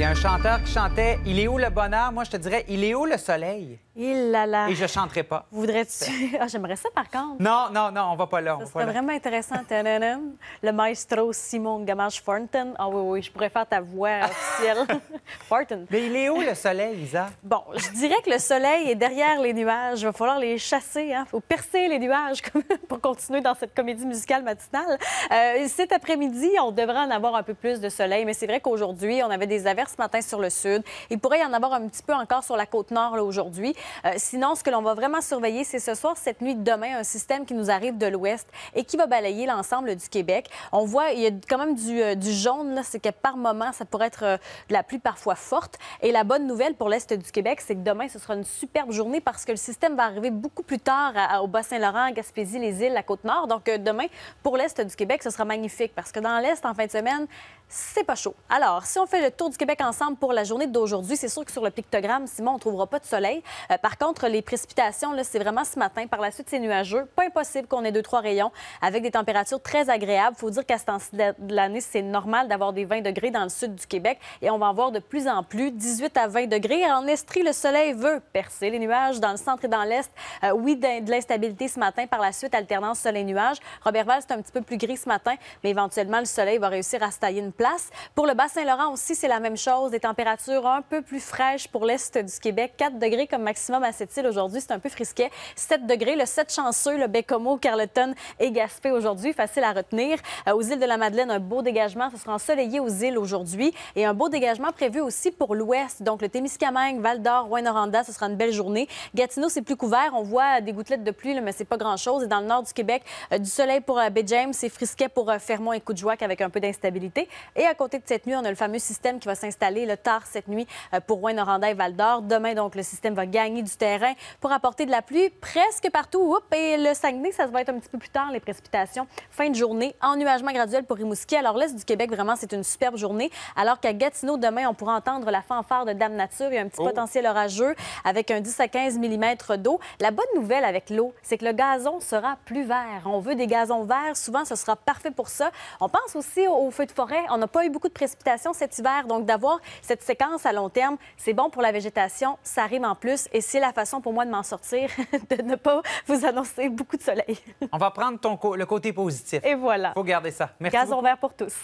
Il y a un chanteur qui chantait Il est où le bonheur? Moi, je te dirais Il est où le soleil? Il là là. Et je chanterai pas. Voudrais-tu. Ah, j'aimerais ça par contre. Non, non, non, on va pas là. C'est vraiment intéressant. le maestro Simon Gamache Fornton Ah oui, oui, je pourrais faire ta voix. Mais il est où le soleil, Isa? Bon, je dirais que le soleil est derrière les nuages. Il va falloir les chasser. Il hein? faut percer les nuages pour continuer dans cette comédie musicale matinale. Euh, cet après-midi, on devrait en avoir un peu plus de soleil, mais c'est vrai qu'aujourd'hui, on avait des averses ce matin sur le sud. Il pourrait y en avoir un petit peu encore sur la côte nord aujourd'hui. Euh, sinon, ce que l'on va vraiment surveiller, c'est ce soir, cette nuit, demain, un système qui nous arrive de l'ouest et qui va balayer l'ensemble du Québec. On voit, il y a quand même du, euh, du jaune, c'est que par moment, ça pourrait être de la pluie parfois forte. Et la bonne nouvelle pour l'Est du Québec, c'est que demain, ce sera une superbe journée parce que le système va arriver beaucoup plus tard au Bas-Saint-Laurent, Gaspésie, les îles, la Côte-Nord. Donc, euh, demain, pour l'Est du Québec, ce sera magnifique parce que dans l'Est, en fin de semaine, c'est pas chaud. Alors, si on fait le tour du Québec ensemble pour la journée d'aujourd'hui, c'est sûr que sur le pictogramme, Simon, on trouvera pas de soleil. Euh, par contre, les précipitations, c'est vraiment ce matin. Par la suite, c'est nuageux. Pas impossible qu'on ait deux, trois rayons avec des températures très agréables. Il Faut dire qu'à ce temps-ci de l'année, c'est normal d'avoir des 20 degrés dans le sud du Québec et on va en voir de plus en plus, 18 à 20 degrés. En Estrie, le soleil veut percer les nuages dans le centre et dans l'est. Euh, oui, de l'instabilité ce matin, par la suite, alternance soleil-nuages. Val, c'est un petit peu plus gris ce matin, mais éventuellement, le soleil va réussir à se tailler une place. Pour le Bas-Saint-Laurent aussi, c'est la même chose, des températures un peu plus fraîches pour l'est du Québec. 4 degrés comme maximum à cette île aujourd'hui, c'est un peu frisquet. 7 degrés, le 7 chanceux, le Bécomo, Carleton et Gaspé aujourd'hui, facile à retenir. Euh, aux îles de la Madeleine, un beau dégagement, ce sera ensoleillé aux îles aujourd'hui et beau dégagement prévu aussi pour l'ouest. Donc, le Témiscamingue, Val-d'Or, rouyn noranda ce sera une belle journée. Gatineau, c'est plus couvert. On voit des gouttelettes de pluie, là, mais c'est pas grand-chose. Et dans le nord du Québec, euh, du soleil pour euh, Bay James, c'est frisquet pour euh, Fermont et Coudjouac avec un peu d'instabilité. Et à côté de cette nuit, on a le fameux système qui va s'installer le tard cette nuit pour rouyn noranda et Val-d'Or. Demain, donc, le système va gagner du terrain pour apporter de la pluie presque partout. Oups, et le Saguenay, ça va être un petit peu plus tard, les précipitations. Fin de journée, ennuagement graduel pour Rimouski. Alors, l'est du Québec, vraiment, c'est une superbe journée. Alors qu'à Demain, on pourra entendre la fanfare de Dame Nature. Il y a un petit oh. potentiel orageux avec un 10 à 15 mm d'eau. La bonne nouvelle avec l'eau, c'est que le gazon sera plus vert. On veut des gazons verts. Souvent, ce sera parfait pour ça. On pense aussi aux feux de forêt. On n'a pas eu beaucoup de précipitations cet hiver, donc d'avoir cette séquence à long terme, c'est bon pour la végétation, ça rime en plus et c'est la façon pour moi de m'en sortir, de ne pas vous annoncer beaucoup de soleil. On va prendre ton le côté positif. Et voilà. Faut garder ça. Merci. Gazon vert pour tous.